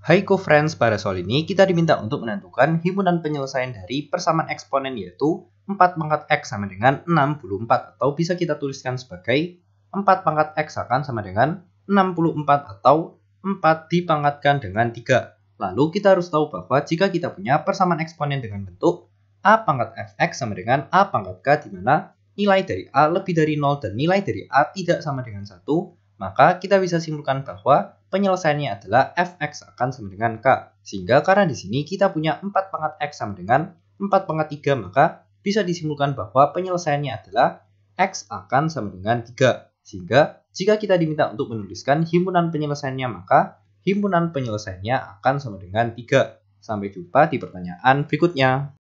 Hai co-friends, pada soal ini kita diminta untuk menentukan himpunan penyelesaian dari persamaan eksponen yaitu 4 pangkat X sama dengan 64 atau bisa kita tuliskan sebagai 4 pangkat X akan sama dengan 64 atau 4 dipangkatkan dengan 3. Lalu kita harus tahu bahwa jika kita punya persamaan eksponen dengan bentuk A pangkat Fx sama dengan A pangkat K di mana nilai dari A lebih dari 0 dan nilai dari A tidak sama dengan 1, maka kita bisa simpulkan bahwa penyelesaiannya adalah fx akan sama dengan k. Sehingga karena di sini kita punya 4 pangkat x sama dengan 4 pangkat 3, maka bisa disimpulkan bahwa penyelesaiannya adalah x akan sama dengan 3. Sehingga jika kita diminta untuk menuliskan himpunan penyelesaiannya, maka himpunan penyelesaiannya akan sama dengan 3. Sampai jumpa di pertanyaan berikutnya.